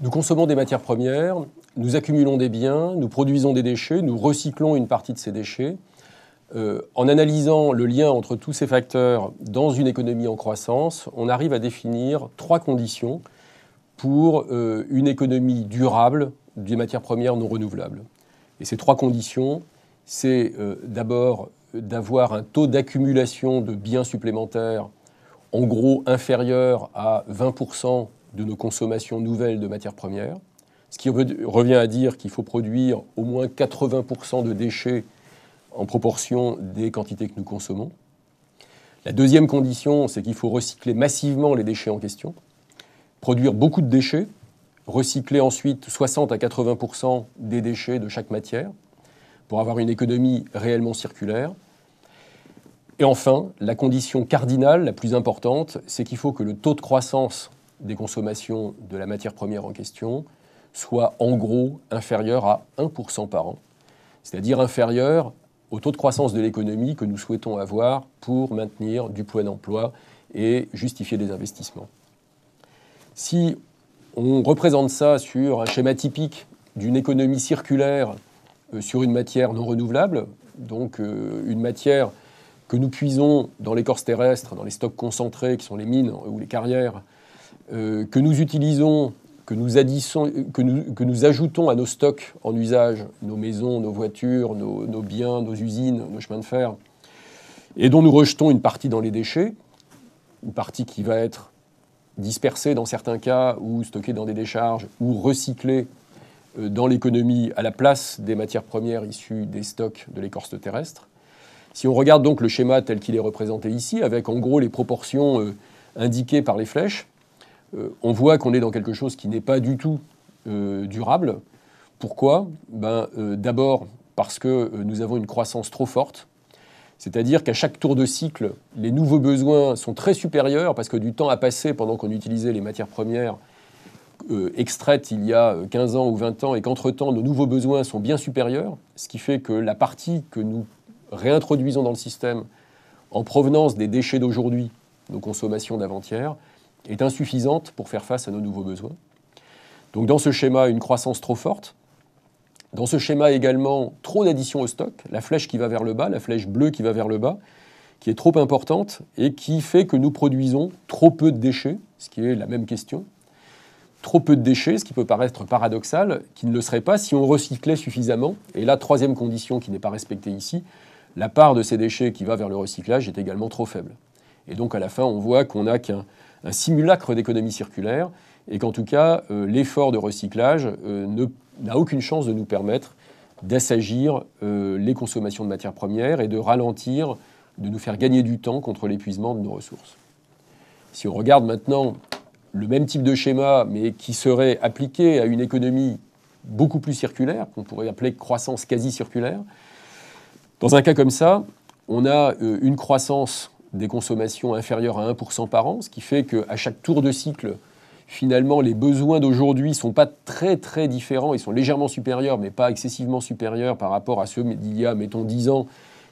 Nous consommons des matières premières, nous accumulons des biens, nous produisons des déchets, nous recyclons une partie de ces déchets. Euh, en analysant le lien entre tous ces facteurs dans une économie en croissance, on arrive à définir trois conditions pour euh, une économie durable des matières premières non renouvelables. Et ces trois conditions, c'est euh, d'abord d'avoir un taux d'accumulation de biens supplémentaires en gros inférieur à 20% de nos consommations nouvelles de matières premières, ce qui revient à dire qu'il faut produire au moins 80% de déchets en proportion des quantités que nous consommons. La deuxième condition, c'est qu'il faut recycler massivement les déchets en question, produire beaucoup de déchets, recycler ensuite 60 à 80% des déchets de chaque matière pour avoir une économie réellement circulaire. Et enfin, la condition cardinale, la plus importante, c'est qu'il faut que le taux de croissance des consommations de la matière première en question soit en gros inférieure à 1% par an, c'est-à-dire inférieur au taux de croissance de l'économie que nous souhaitons avoir pour maintenir du poids d'emploi et justifier des investissements. Si on représente ça sur un schéma typique d'une économie circulaire euh, sur une matière non renouvelable, donc euh, une matière que nous puisons dans l'écorce terrestre, dans les stocks concentrés qui sont les mines euh, ou les carrières, euh, que nous utilisons, que nous, euh, que, nous, que nous, ajoutons à nos stocks en usage, nos maisons, nos voitures, nos, nos biens, nos usines, nos chemins de fer, et dont nous rejetons une partie dans les déchets, une partie qui va être dispersée dans certains cas ou stockée dans des décharges ou recyclée euh, dans l'économie à la place des matières premières issues des stocks de l'écorce terrestre. Si on regarde donc le schéma tel qu'il est représenté ici, avec en gros les proportions indiquées par les flèches, euh, on voit qu'on est dans quelque chose qui n'est pas du tout euh, durable. Pourquoi ben, euh, D'abord parce que nous avons une croissance trop forte. C'est-à-dire qu'à chaque tour de cycle, les nouveaux besoins sont très supérieurs parce que du temps a passé pendant qu'on utilisait les matières premières extraites il y a 15 ans ou 20 ans et qu'entre-temps, nos nouveaux besoins sont bien supérieurs, ce qui fait que la partie que nous réintroduisons dans le système en provenance des déchets d'aujourd'hui, nos consommations d'avant-hier, est insuffisante pour faire face à nos nouveaux besoins. Donc dans ce schéma, une croissance trop forte. Dans ce schéma également, trop d'addition au stock, la flèche qui va vers le bas, la flèche bleue qui va vers le bas, qui est trop importante et qui fait que nous produisons trop peu de déchets, ce qui est la même question. Trop peu de déchets, ce qui peut paraître paradoxal, qui ne le serait pas si on recyclait suffisamment. Et la troisième condition qui n'est pas respectée ici, la part de ces déchets qui va vers le recyclage est également trop faible. Et donc à la fin, on voit qu'on n'a qu'un simulacre d'économie circulaire et qu'en tout cas, euh, l'effort de recyclage euh, n'a aucune chance de nous permettre d'assagir euh, les consommations de matières premières et de ralentir, de nous faire gagner du temps contre l'épuisement de nos ressources. Si on regarde maintenant le même type de schéma, mais qui serait appliqué à une économie beaucoup plus circulaire, qu'on pourrait appeler croissance quasi-circulaire, dans un cas comme ça, on a une croissance des consommations inférieures à 1% par an, ce qui fait qu'à chaque tour de cycle, finalement, les besoins d'aujourd'hui ne sont pas très très différents, ils sont légèrement supérieurs, mais pas excessivement supérieurs par rapport à ceux d'il y a, mettons, 10 ans,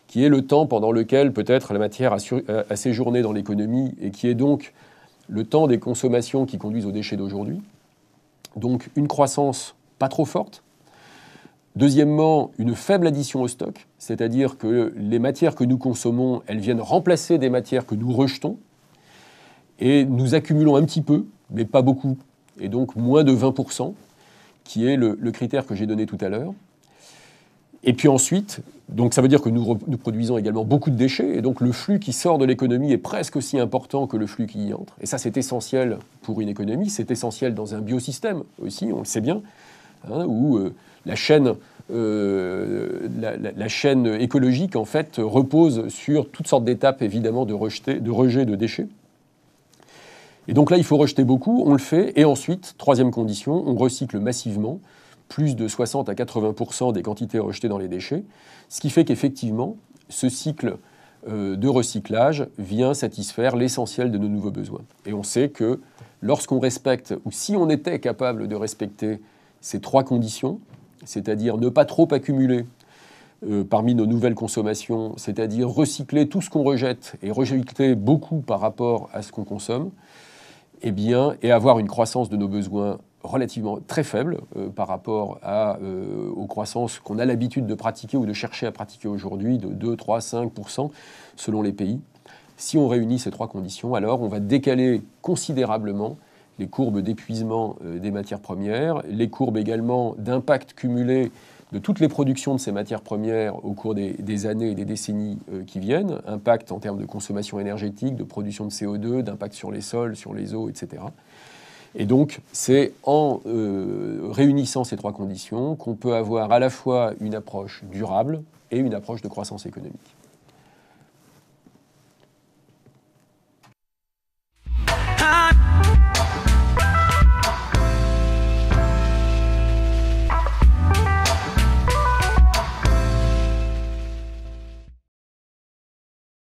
qui est le temps pendant lequel peut-être la matière a, séjourné dans l'économie et qui est donc le temps des consommations qui conduisent aux déchets d'aujourd'hui. Donc une croissance pas trop forte, Deuxièmement, une faible addition au stock, c'est-à-dire que les matières que nous consommons, elles viennent remplacer des matières que nous rejetons, et nous accumulons un petit peu, mais pas beaucoup, et donc moins de 20%, qui est le, critère que j'ai donné tout à l'heure. Et puis ensuite, donc ça veut dire que nous, produisons également beaucoup de déchets, et donc le flux qui sort de l'économie est presque aussi important que le flux qui y entre. Et ça, c'est essentiel pour une économie, c'est essentiel dans un biosystème aussi, on le sait bien, hein, où euh, la chaîne euh, la, chaîne écologique, en fait, repose sur toutes sortes d'étapes, évidemment, de, de rejet de déchets. Et donc là, il faut rejeter beaucoup, on le fait, et ensuite, troisième condition, on recycle massivement, plus de 60 à 80 des quantités rejetées dans les déchets, ce qui fait qu'effectivement, ce cycle euh, de recyclage vient satisfaire l'essentiel de nos nouveaux besoins. Et on sait que lorsqu'on respecte, ou si on était capable de respecter ces trois conditions, c'est-à-dire ne pas trop accumuler euh, parmi nos nouvelles consommations, c'est-à-dire recycler tout ce qu'on rejette et rejeter beaucoup par rapport à ce qu'on consomme, eh bien, et avoir une croissance de nos besoins relativement très faible euh, par rapport à, euh, aux croissances qu'on a l'habitude de pratiquer ou de chercher à pratiquer aujourd'hui de 2, 3, 5 selon les pays. Si on réunit ces trois conditions, alors on va décaler considérablement les courbes d'épuisement euh, des matières premières, les courbes également d'impact cumulé de toutes les productions de ces matières premières au cours des, années et des décennies euh, qui viennent, impact en termes de consommation énergétique, de production de CO2, d'impact sur les sols, sur les eaux, etc. Et donc, c'est en euh, réunissant ces trois conditions qu'on peut avoir à la fois une approche durable et une approche de croissance économique.